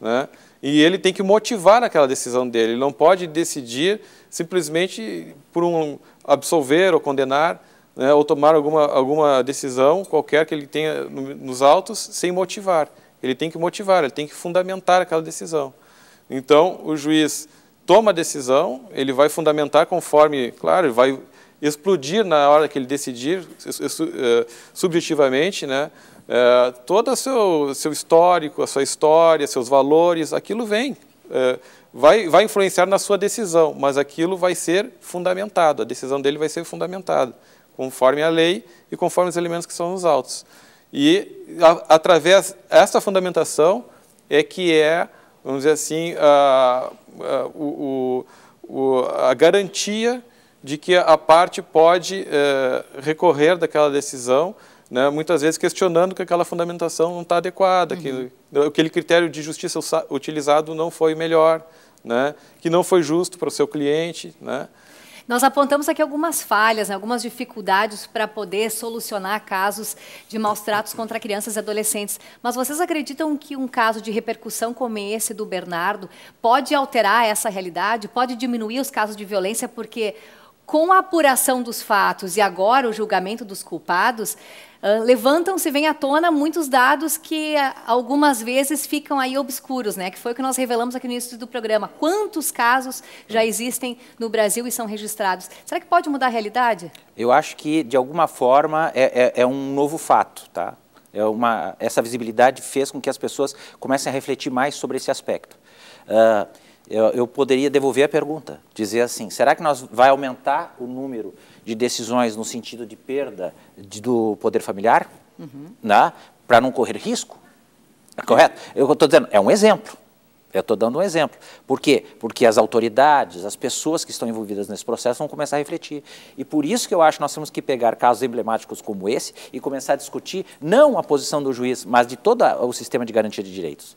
Né? E ele tem que motivar aquela decisão dele, ele não pode decidir simplesmente por um absolver ou condenar né, ou tomar alguma, alguma decisão qualquer que ele tenha nos autos sem motivar. Ele tem que motivar, ele tem que fundamentar aquela decisão. Então, o juiz toma a decisão, ele vai fundamentar conforme, claro, ele vai explodir na hora que ele decidir eh, subjetivamente, né, é, todo o seu, seu histórico, a sua história, seus valores, aquilo vem. É, vai, vai influenciar na sua decisão, mas aquilo vai ser fundamentado, a decisão dele vai ser fundamentada, conforme a lei e conforme os elementos que são nos autos. E, a, através dessa fundamentação, é que é, vamos dizer assim, a, a, o, o, a garantia de que a parte pode é, recorrer daquela decisão né, muitas vezes questionando que aquela fundamentação não está adequada, uhum. que aquele critério de justiça utilizado não foi melhor, né, que não foi justo para o seu cliente. Né. Nós apontamos aqui algumas falhas, né, algumas dificuldades para poder solucionar casos de maus tratos contra crianças e adolescentes. Mas vocês acreditam que um caso de repercussão como esse do Bernardo pode alterar essa realidade, pode diminuir os casos de violência? Porque com a apuração dos fatos e agora o julgamento dos culpados, ah, levantam-se, vem à tona muitos dados que ah, algumas vezes ficam aí obscuros, né? Que foi o que nós revelamos aqui no início do programa. Quantos casos já existem no Brasil e são registrados? Será que pode mudar a realidade? Eu acho que de alguma forma é, é, é um novo fato, tá? É uma, essa visibilidade fez com que as pessoas comecem a refletir mais sobre esse aspecto. Uh, eu, eu, poderia devolver a pergunta, dizer assim: será que nós vai aumentar o número de decisões no sentido de perda de, do poder familiar, uhum. né, para não correr risco. É correto? Eu estou dizendo, é um exemplo. Eu estou dando um exemplo. Por quê? Porque as autoridades, as pessoas que estão envolvidas nesse processo vão começar a refletir. E por isso que eu acho que nós temos que pegar casos emblemáticos como esse e começar a discutir não a posição do juiz, mas de todo o sistema de garantia de direitos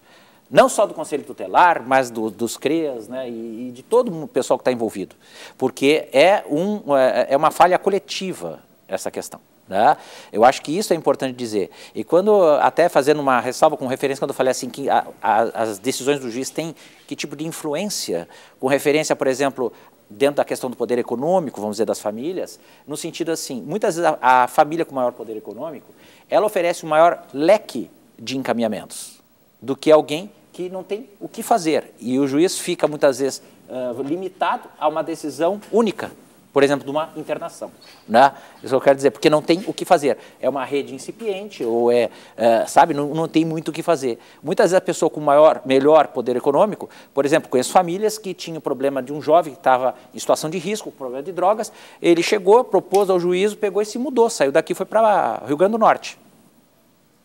não só do Conselho Tutelar, mas do, dos CREAS né, e, e, de todo o pessoal que está envolvido, porque é, um, é, é uma falha coletiva essa questão. Né? Eu acho que isso é importante dizer. E quando, até fazendo uma ressalva com referência, quando eu falei assim, que a, a, as decisões do juiz têm que tipo de influência, com referência, por exemplo, dentro da questão do poder econômico, vamos dizer, das famílias, no sentido assim, muitas vezes a, a família com maior poder econômico, ela oferece um maior leque de encaminhamentos do que alguém que não tem o que fazer. E o juiz fica, muitas vezes, uh, limitado a uma decisão única, por exemplo, de uma internação. Né? Isso que eu quero dizer, porque não tem o que fazer. É uma rede incipiente, ou é, uh, sabe, não, não tem muito o que fazer. Muitas vezes a pessoa com maior, melhor poder econômico, por exemplo, conheço famílias que tinham problema de um jovem que estava em situação de risco, com problema de drogas, ele chegou, propôs ao juízo, pegou e se mudou, saiu daqui e foi para Rio Grande do Norte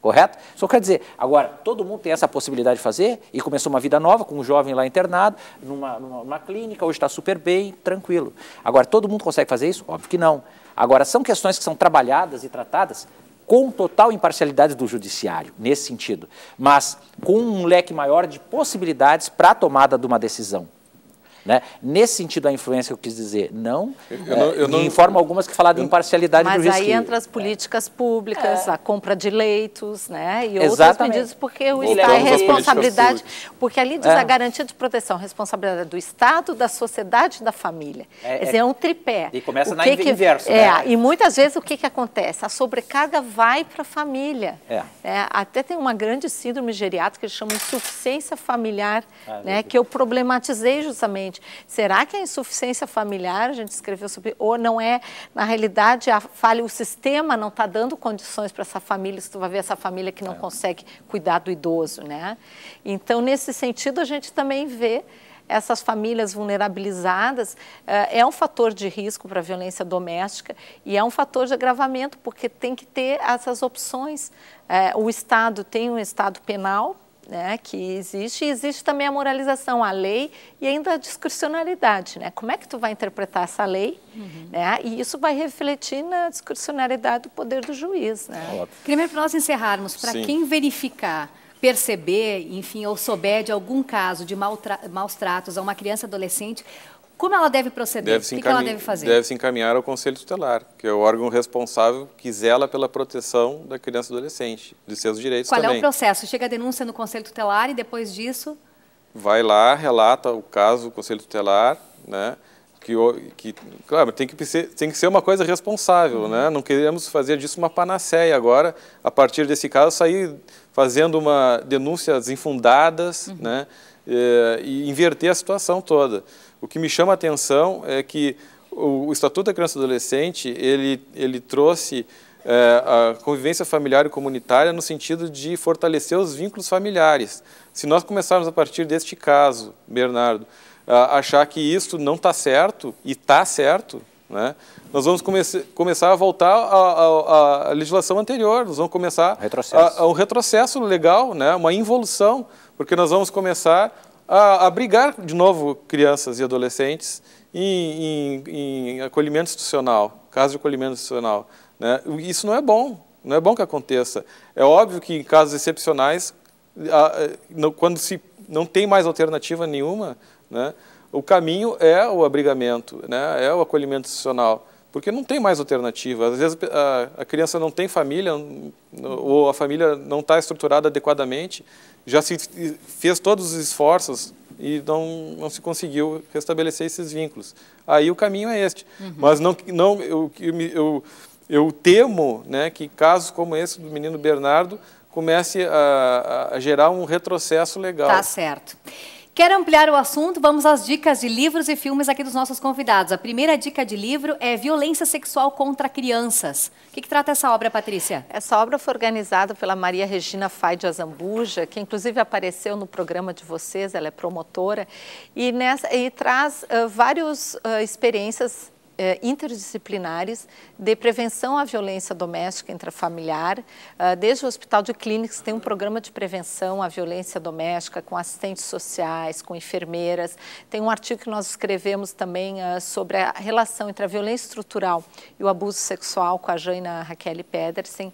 correto? Só quer dizer, agora, todo mundo tem essa possibilidade de fazer e começou uma vida nova com um jovem lá internado, numa, numa, numa clínica, hoje está super bem, tranquilo. Agora, todo mundo consegue fazer isso? Óbvio que não. Agora, são questões que são trabalhadas e tratadas com total imparcialidade do judiciário, nesse sentido, mas com um leque maior de possibilidades para a tomada de uma decisão. Né? Nesse sentido, a influência que eu quis dizer, não. Eu, não, eu é, não, algumas que falaram de imparcialidade do juiz. Mas aí entram entra as políticas públicas, é. a compra de leitos, né? E Exatamente. outras medidas, porque o Estado é responsabilidade. Porque ali diz é. a garantia de proteção, responsabilidade do Estado, da sociedade e da família. É, Quer é dizer, é um tripé. E começa o na que, inverso. É, né? É, e muitas vezes o que, que acontece? A sobrecarga vai para a família. É. Até tem uma grande síndrome geriátrica que eles chamam insuficiência familiar, ah, né? que eu problematizei justamente gente, será que a insuficiência familiar, a gente escreveu sobre, ou não é, na realidade, a falha, o sistema não está dando condições para essa família, se tu vai ver essa família que não é. consegue cuidar do idoso, né? Então, nesse sentido, a gente também vê essas famílias vulnerabilizadas eh, é um fator de risco para a violência doméstica e é um fator de agravamento, porque tem que ter essas opções. Eh, o Estado tem um Estado penal né, que existe, e existe também a moralização, a lei e ainda a discricionalidade, né? Como é que tu vai interpretar essa lei, uhum. né? E isso vai refletir na discricionalidade do poder do juiz, né? Primeiro, para nós encerrarmos, para quem verificar perceber, enfim, ou souber de algum caso de maus tratos a uma criança adolescente, como ela deve proceder? Deve o que ela deve fazer? Deve se encaminhar ao Conselho Tutelar, que é o órgão responsável que zela pela proteção da criança e adolescente, de seus direitos Qual também. Qual é o processo? Chega a denúncia no Conselho Tutelar e depois disso? Vai lá, relata o caso, o Conselho Tutelar, né? Que, que, claro, tem que, tem que ser uma coisa responsável, uhum. né? Não queremos fazer disso uma panaceia agora, a partir desse caso, sair fazendo uma denúncias infundadas, uhum. né? Eh, e inverter a situação toda. O que me chama a atenção é que o, Estatuto da Criança e Adolescente, ele, ele trouxe é, a convivência familiar e comunitária no sentido de fortalecer os vínculos familiares. Se nós começarmos a partir deste caso, Bernardo, a achar que isto não está certo, e está certo, né? nós vamos começar a voltar à legislação anterior, nós vamos começar retrocesso. A, a um retrocesso legal, né? uma involução, porque nós vamos começar a, de novo crianças e adolescentes em, em, em acolhimento institucional, caso de acolhimento institucional. Né? Isso não é bom, não é bom que aconteça. É óbvio que em casos excepcionais, quando se não tem mais alternativa nenhuma, né, o caminho é o abrigamento, né, é o acolhimento institucional porque não tem mais alternativa. Às vezes a, a criança não tem família ou a família não está estruturada adequadamente, já se fez todos os esforços e não, não se conseguiu restabelecer esses vínculos. Aí o caminho é este. Uhum. Mas não, não eu, eu, eu temo né, que casos como esse do menino Bernardo comece a, a gerar um retrocesso legal. Tá certo. Quer ampliar o assunto? Vamos às dicas de livros e filmes aqui dos nossos convidados. A primeira dica de livro é Violência Sexual contra Crianças. O que, que trata essa obra, Patrícia? Essa obra foi organizada pela Maria Regina Fai de Azambuja, que inclusive apareceu no programa de vocês, ela é promotora, e, nessa, e traz uh, várias uh, experiências eh, interdisciplinares de prevenção à violência doméstica intrafamiliar. Uh, desde o Hospital de Clínicas tem um programa de prevenção à violência doméstica com assistentes sociais, com enfermeiras. Tem um artigo que nós escrevemos também uh, sobre a relação entre a violência estrutural e o abuso sexual com a Jaina Raquel Pedersen.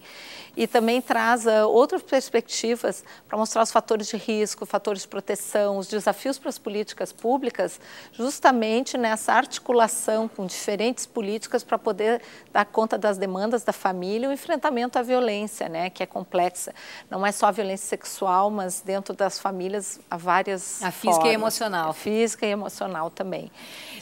E também traz uh, outras perspectivas para mostrar os fatores de risco, fatores de proteção, os desafios para as políticas públicas, justamente nessa articulação com diferentes diferentes políticas para poder dar conta das demandas da família, o enfrentamento à violência, né, que é complexa. Não é só a violência sexual, mas dentro das famílias há várias A física formas. e emocional. física e emocional também.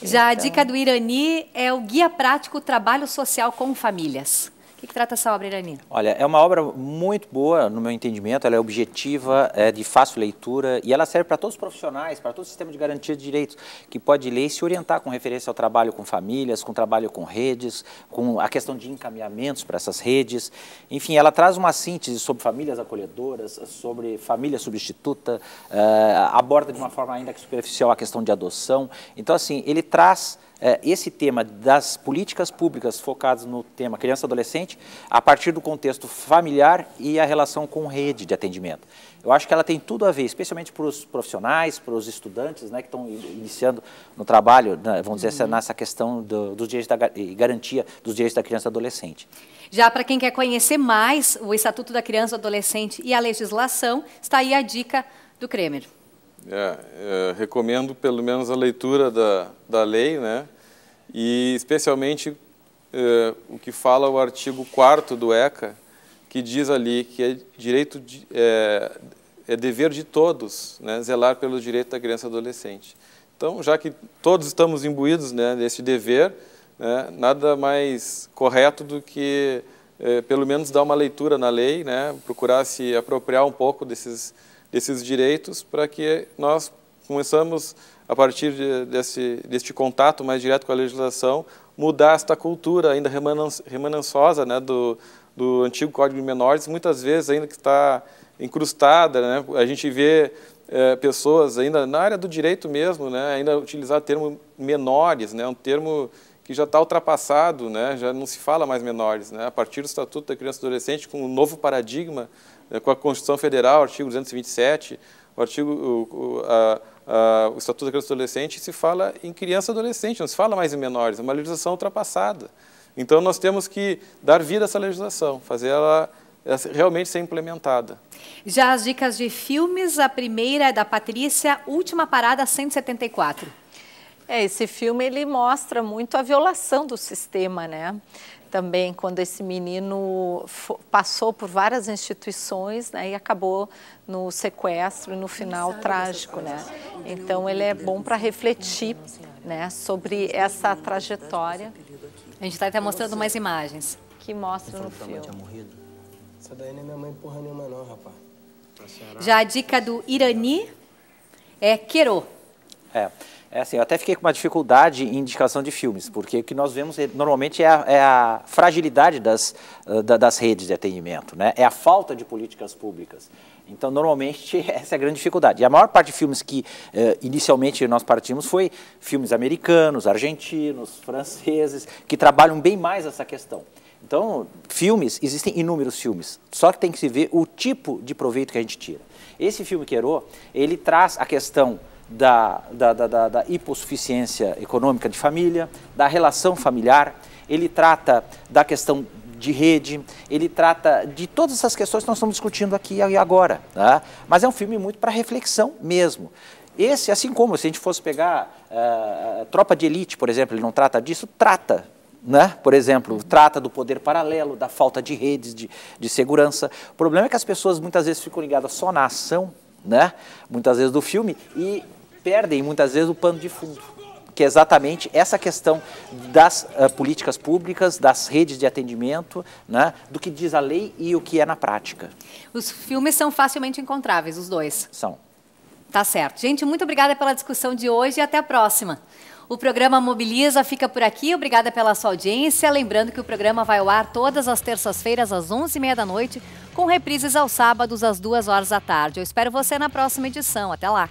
Já então... a dica do Irani é o Guia Prático Trabalho Social com Famílias que, que trata essa obra, Irani? Olha, é uma obra muito boa, no meu entendimento, ela é objetiva, é de fácil leitura e ela serve para todos os profissionais, para todo o sistema de garantia de direitos, que pode ler e se orientar com referência ao trabalho com famílias, com trabalho com redes, com a questão de encaminhamentos para essas redes. Enfim, ela traz uma síntese sobre famílias acolhedoras, sobre família substituta, uh, eh, aborda de uma forma ainda que superficial a questão de adoção. Então, assim, ele traz é, esse tema das políticas públicas focadas no tema criança adolescente a partir do contexto familiar e a relação com rede de atendimento. Eu acho que ela tem tudo a ver, especialmente para os profissionais, para os estudantes né, que estão iniciando no trabalho, né, vamos dizer, uhum. nessa questão do, dos direitos da garantia dos direitos da criança e adolescente. Já para quem quer conhecer mais o Estatuto da Criança e Adolescente e a legislação, está aí a dica do Kremer. É, é, recomendo pelo menos a leitura da, da lei, né? E especialmente é, o que fala o artigo 4 do ECA, que diz ali que é direito de, é, é, dever de todos, né? Zelar pelo direito da criança e adolescente. Então, já que todos estamos imbuídos né, desse dever, né, nada mais correto do que, é, pelo menos, dar uma leitura na lei, né, procurar se apropriar um pouco desses desses direitos para que nós começamos, a partir de, desse, deste contato mais direto com a legislação, mudar esta cultura ainda remanenciosa né, do, do antigo Código de Menores, muitas vezes ainda que está incrustada. Né? A gente vê é, pessoas ainda na área do direito mesmo, né, ainda utilizar o termo menores, né, um termo que já está ultrapassado, né, já não se fala mais menores. Né? A partir do Estatuto da Criança e Adolescente, com um novo paradigma é, com a Constituição Federal, artigo 227, o artigo o, a, a, o Estatuto da Criança e Adolescente se fala em criança e adolescente, não se fala mais em menores, é uma legislação ultrapassada. Então nós temos que dar vida a essa legislação, fazer ela realmente ser implementada. Já as dicas de filmes, a primeira é da Patrícia, última parada 174. É, esse filme ele mostra muito a violação do sistema, né? Também quando esse menino passou por várias instituições, né, e acabou no sequestro e no final trágico, né? Então ele é bom para refletir, né, sobre essa trajetória. A gente está até mostrando umas imagens que mostram no filme. Essa daí não é minha mãe porra nenhuma não, rapaz. Já a dica do Irani é Quero. É. É assim, eu até fiquei com uma dificuldade em indicação de filmes, porque o que nós vemos eh, normalmente é a, é a fragilidade das, eh, da, das redes de atendimento, né? é a falta de políticas públicas. Então, normalmente, essa é a grande dificuldade. E a maior parte de filmes que eh, inicialmente nós partimos foi filmes americanos, argentinos, franceses, que trabalham bem mais essa questão. Então, filmes, existem inúmeros filmes, só que tem que se ver o tipo de proveito que a gente tira. Esse filme Querô, ele traz a questão da, da, da, da, hipossuficiência econômica de família, da relação familiar, ele trata da questão de rede, ele trata de todas essas questões que nós estamos discutindo aqui e agora. Tá? Mas é um filme muito para reflexão mesmo. Esse, assim como se a gente fosse pegar uh, Tropa de Elite, por exemplo, ele não trata disso, trata né? por exemplo, trata do poder paralelo, da falta de redes de, de, segurança. O problema é que as pessoas muitas vezes ficam ligadas só na ação, né? muitas vezes do filme, e perdem muitas vezes o pano de fundo, que é exatamente essa questão das uh, políticas públicas, das redes de atendimento, né, do que diz a lei e o que é na prática. Os filmes são facilmente encontráveis, os dois. São. Tá certo. Gente, muito obrigada pela discussão de hoje e até a próxima. O programa Mobiliza fica por aqui. Obrigada pela sua audiência. Lembrando que o programa vai ao ar todas as terças-feiras às 11h30 da noite, com reprises aos sábados às 2 horas da tarde. Eu espero você na próxima edição. Até lá.